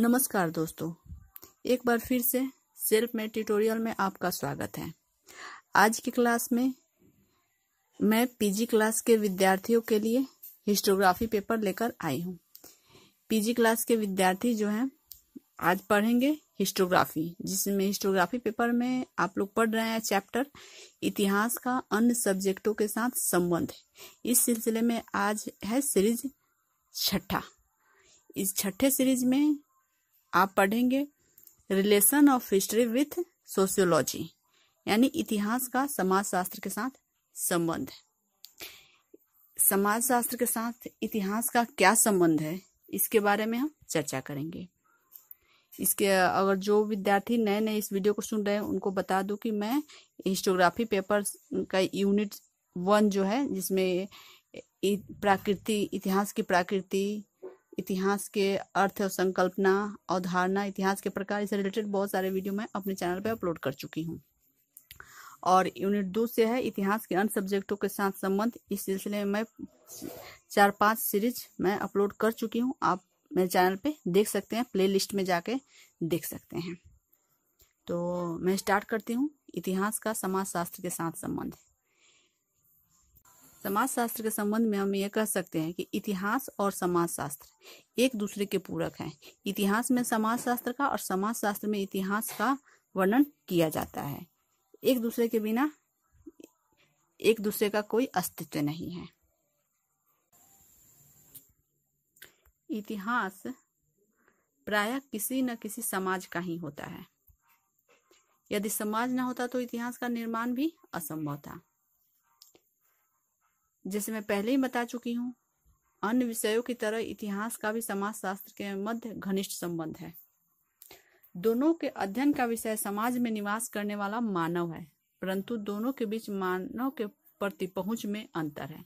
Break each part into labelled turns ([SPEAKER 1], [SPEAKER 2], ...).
[SPEAKER 1] नमस्कार दोस्तों एक बार फिर से सेल्फ मेड ट्यूटोरियल में आपका स्वागत है आज की क्लास में मैं पीजी क्लास के विद्यार्थियों के लिए हिस्टोग्राफी पेपर लेकर आई हूँ पीजी क्लास के विद्यार्थी जो हैं आज पढ़ेंगे हिस्टोग्राफी जिसमें हिस्टोग्राफी पेपर में आप लोग पढ़ रहे हैं चैप्टर इतिहास का अन्य सब्जेक्टों के साथ संबंध इस सिलसिले में आज है सीरीज छठा इस छठे सीरीज में आप पढ़ेंगे relation of history with sociology यानी इतिहास का समाजशास्त्र के साथ संबंध समाजशास्त्र के साथ इतिहास का क्या संबंध है इसके बारे में हम चर्चा करेंगे इसके अगर जो विद्यार्थी नए नए इस वीडियो को सुन रहे हैं उनको बता दूं कि मैं हिस्टोग्राफी पेपर का यूनिट वन जो है जिसमें प्राकृति इतिहास की प्राकृति इतिहास के अर्थ और संकल्पना अवधारणा इतिहास के प्रकार इससे रिलेटेड बहुत सारे वीडियो मैं अपने चैनल पर अपलोड कर चुकी हूँ और यूनिट दो से है इतिहास के अन्य सब्जेक्टों के साथ संबंध इस सिलसिले में मैं चार पांच सीरीज मैं अपलोड कर चुकी हूँ आप मेरे चैनल पे देख सकते हैं प्ले लिस्ट में जाके देख सकते हैं तो मैं स्टार्ट करती हूँ इतिहास का समाजशास्त्र के साथ संबंध समाज शास्त्र के संबंध में हम यह कह सकते हैं कि इतिहास और समाज शास्त्र एक दूसरे के पूरक हैं इतिहास में समाज शास्त्र का और समाज शास्त्र में इतिहास का वर्णन किया जाता है एक दूसरे के बिना एक दूसरे का कोई अस्तित्व नहीं है इतिहास प्राय किसी न किसी समाज का ही होता है यदि समाज न होता तो इतिहास का निर्माण भी असंभव था जैसे मैं पहले ही बता चुकी हूँ अन्य विषयों की तरह इतिहास का भी समाज शास्त्र के मध्य घनिष्ठ संबंध है दोनों के अध्ययन का विषय समाज में निवास करने वाला मानव है परंतु दोनों के बीच मानव के प्रति पहुंच में अंतर है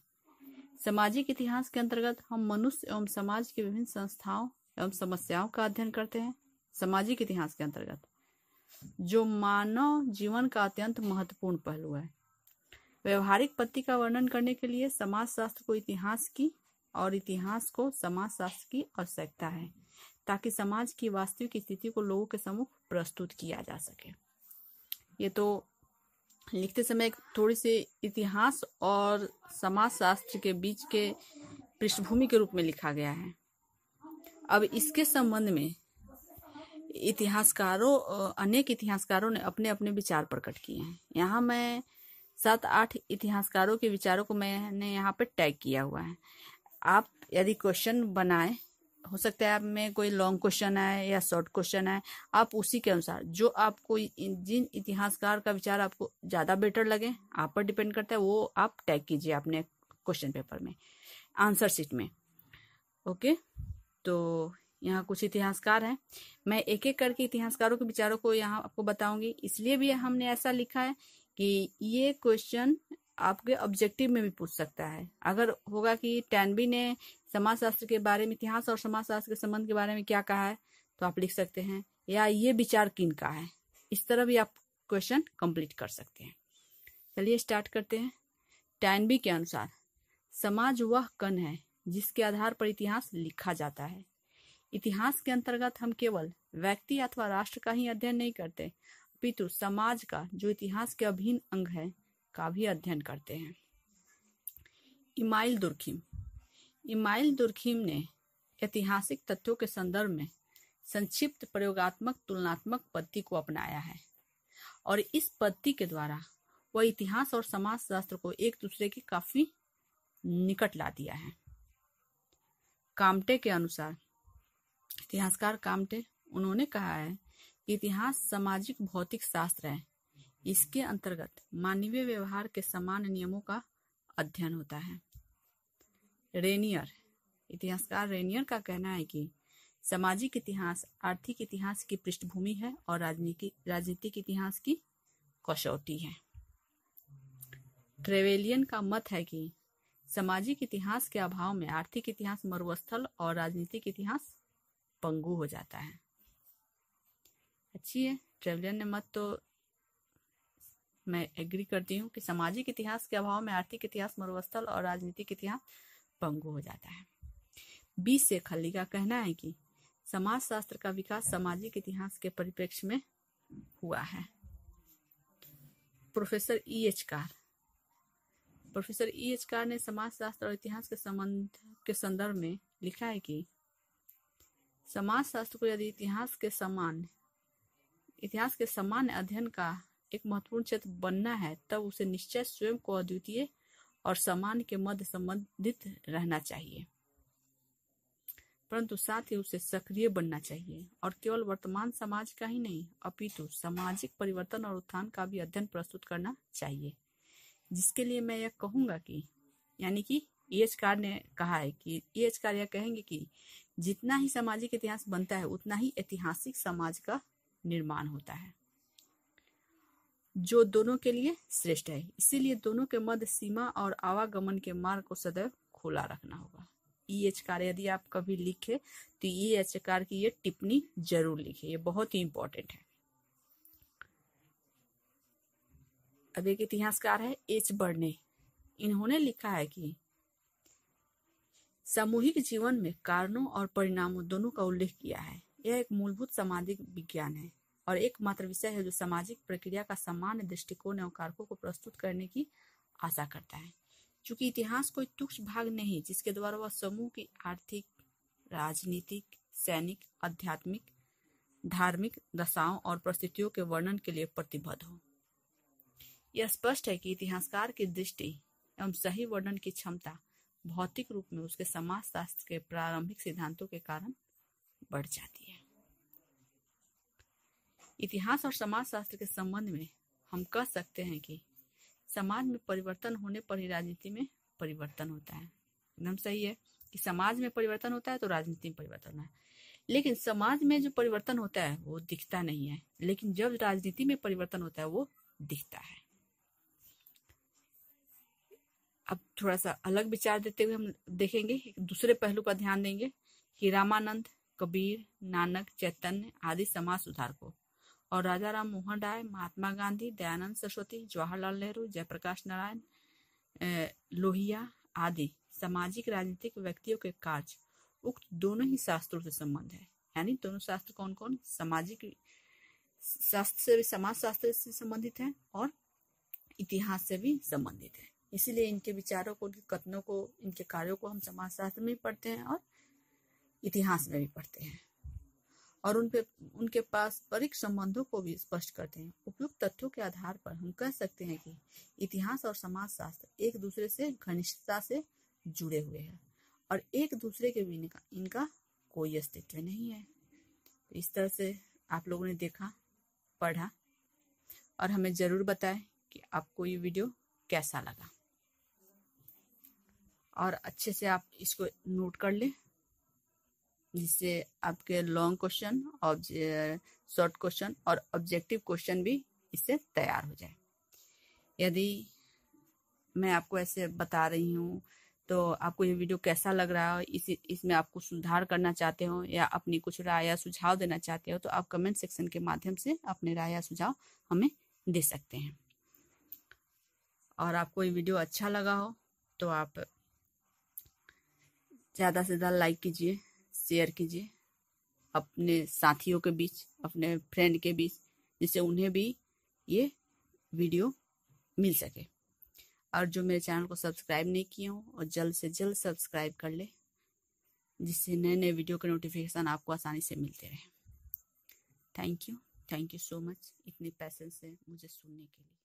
[SPEAKER 1] सामाजिक इतिहास के अंतर्गत हम मनुष्य एवं समाज की विभिन्न संस्थाओं एवं समस्याओं का अध्ययन करते हैं सामाजिक इतिहास के अंतर्गत जो मानव जीवन का अत्यंत महत्वपूर्ण पहलू है व्यवहारिक पत्ति का वर्णन करने के लिए समाज शास्त्र को इतिहास की और इतिहास को समाज शास्त्र की आवश्यकता है ताकि समाज की वास्तविक स्थिति को लोगों के समूह प्रस्तुत किया जा सके ये तो लिखते समय थोड़ी सी इतिहास और समाज शास्त्र के बीच के पृष्ठभूमि के रूप में लिखा गया है अब इसके संबंध में इतिहासकारों अनेक इतिहासकारों ने अपने अपने विचार प्रकट किए हैं यहाँ मैं सात आठ इतिहासकारों के विचारों को मैंने यहाँ पे टैग किया हुआ है आप यदि क्वेश्चन बनाए हो सकता है आप में कोई लॉन्ग क्वेश्चन है या शॉर्ट क्वेश्चन है आप उसी के अनुसार जो आपको जिन इतिहासकार का विचार आपको ज़्यादा बेटर लगे आप पर डिपेंड करता है वो आप टैग कीजिए अपने क्वेश्चन पेपर में आंसर शीट में ओके तो यहाँ कुछ इतिहासकार हैं मैं एक एक करके इतिहासकारों के विचारों को यहाँ आपको बताऊंगी इसलिए भी हमने ऐसा लिखा है कि ये क्वेश्चन आपके ऑब्जेक्टिव में भी पूछ सकता है अगर होगा कि टैनबी ने समाजशास्त्र के बारे में इतिहास और समाजशास्त्र के संबंध के बारे में क्या कहा है तो आप लिख सकते हैं या ये विचार किन का है इस तरह भी आप क्वेश्चन कंप्लीट कर सकते हैं चलिए स्टार्ट करते हैं बी के अनुसार समाज वह कण है जिसके आधार पर इतिहास लिखा जाता है इतिहास के अंतर्गत हम केवल व्यक्ति अथवा राष्ट्र का ही अध्ययन नहीं करते अपितु समाज का जो इतिहास के अभिन्न अंग है का भी अध्ययन करते हैं इमाइल दुर्खीम इमाइल दुर्खीम ने ऐतिहासिक तथ्यों के संदर्भ में संक्षिप्त प्रयोगात्मक तुलनात्मक पद्धति को अपनाया है और इस पद्धति के द्वारा वह इतिहास और समाजशास्त्र को एक दूसरे के काफी निकट ला दिया है कामटे के अनुसार इतिहासकार कामटे उन्होंने कहा है इतिहास सामाजिक भौतिक शास्त्र है इसके अंतर्गत मानवीय व्यवहार के समान नियमों का अध्ययन होता है रेनियर इतिहासकार रेनियर का कहना है कि सामाजिक इतिहास आर्थिक इतिहास की पृष्ठभूमि है और राजनीति राजनीतिक इतिहास की कसौटी है ट्रेवेलियन का मत है कि सामाजिक इतिहास के अभाव में आर्थिक इतिहास मरुस्थल और राजनीतिक इतिहास पंगु हो जाता है अच्छी है ट्रेवलर ने मत तो मैं एग्री करती हूँ कि सामाजिक इतिहास के अभाव में आर्थिक इतिहास मरुस्थल और राजनीतिक इतिहास पंगु हो जाता है बी से खली का कहना है कि समाजशास्त्र का विकास सामाजिक इतिहास के परिप्रेक्ष्य में हुआ है professor E H Carr professor E H Carr ने समाजशास्त्र और इतिहास के संबंध के संदर्भ में लिखा है कि समाजशास्त्र को यदि इतिहास के समान इतिहास के सामान्य अध्ययन का एक महत्वपूर्ण क्षेत्र बनना है तब उसे निश्चय स्वयं को अद्वितीय और सामान्य के मध्य संबंधित रहना चाहिए परंतु साथ ही उसे सक्रिय बनना चाहिए और केवल वर्तमान समाज का ही नहीं अपितु सामाजिक परिवर्तन और उत्थान का भी अध्ययन प्रस्तुत करना चाहिए जिसके लिए मैं यह कहूंगा कि यानी कि एच e कार ने कहा है कि एच e कार यह कहेंगे कि जितना ही सामाजिक इतिहास बनता है उतना ही ऐतिहासिक समाज का निर्माण होता है जो दोनों के लिए श्रेष्ठ है इसीलिए दोनों के मध्य सीमा और आवागमन के मार्ग को सदैव खुला रखना होगा ई e एच कार यदि आप कभी लिखे तो ई e एच कार की ये टिप्पणी जरूर लिखे ये बहुत ही इंपॉर्टेंट है अब एक इतिहासकार है एच बर्ने इन्होंने लिखा है कि सामूहिक जीवन में कारणों और परिणामों दोनों का उल्लेख किया है यह एक मूलभूत सामाजिक विज्ञान है और एकमात्र विषय है जो सामाजिक प्रक्रिया का सामान्य दृष्टिकोण एवं कारकों को प्रस्तुत करने की आशा करता है क्योंकि इतिहास कोई तुक्ष भाग नहीं जिसके द्वारा वह समूह की आर्थिक राजनीतिक सैनिक आध्यात्मिक धार्मिक दशाओं और परिस्थितियों के वर्णन के लिए प्रतिबद्ध हो यह स्पष्ट है कि इतिहासकार की दृष्टि एवं सही वर्णन की क्षमता भौतिक रूप में उसके समाजशास्त्र के प्रारंभिक सिद्धांतों के कारण बढ़ जाती है इतिहास और समाजशास्त्र के संबंध में हम कह सकते हैं कि समाज में परिवर्तन होने पर ही राजनीति में परिवर्तन होता है एकदम सही है कि समाज में परिवर्तन होता है तो राजनीति में परिवर्तन है लेकिन समाज में जो परिवर्तन होता है वो दिखता नहीं है लेकिन जब राजनीति में परिवर्तन होता है वो दिखता है अब थोड़ा सा अलग विचार देते हुए हम देखेंगे दूसरे पहलू पर ध्यान देंगे कि रामानंद कबीर नानक चैतन्य आदि समाज सुधारकों और राजा राम मोहन राय महात्मा गांधी दयानंद सरस्वती जवाहरलाल नेहरू जयप्रकाश नारायण लोहिया आदि सामाजिक राजनीतिक व्यक्तियों के कार्य उक्त दोनों ही शास्त्रों से संबंध है यानी दोनों शास्त्र कौन कौन सामाजिक शास्त्र से भी समाज शास्त्र से संबंधित है और इतिहास से भी संबंधित है इसीलिए इनके विचारों को इनके कथनों को इनके कार्यों को हम समाज शास्त्र में पढ़ते हैं और इतिहास में भी पढ़ते हैं और उनपे उनके पास परिक संबंधों को भी स्पष्ट करते हैं उपयुक्त तथ्यों के आधार पर हम कह सकते हैं कि इतिहास और समाजशास्त्र एक दूसरे से घनिष्ठता से जुड़े हुए हैं और एक दूसरे के बिना इनका, इनका कोई अस्तित्व नहीं है तो इस तरह से आप लोगों ने देखा पढ़ा और हमें जरूर बताएं कि आपको ये वीडियो कैसा लगा और अच्छे से आप इसको नोट कर लें जिससे आपके लॉन्ग क्वेश्चन शॉर्ट क्वेश्चन और ऑब्जेक्टिव क्वेश्चन भी इससे तैयार हो जाए यदि मैं आपको ऐसे बता रही हूँ तो आपको ये वीडियो कैसा लग रहा है इस इसमें आपको सुधार करना चाहते हो या अपनी कुछ राय या सुझाव देना चाहते हो तो आप कमेंट सेक्शन के माध्यम से अपने राय या सुझाव हमें दे सकते हैं और आपको ये वीडियो अच्छा लगा हो तो आप ज़्यादा से ज़्यादा लाइक कीजिए शेयर कीजिए अपने साथियों के बीच अपने फ्रेंड के बीच जिससे उन्हें भी ये वीडियो मिल सके और जो मेरे चैनल को सब्सक्राइब नहीं किए हों और जल्द से जल्द सब्सक्राइब कर ले जिससे नए नए वीडियो के नोटिफिकेशन आपको आसानी से मिलते रहे thank you thank you so much इतने पैसे से मुझे सुनने के लिए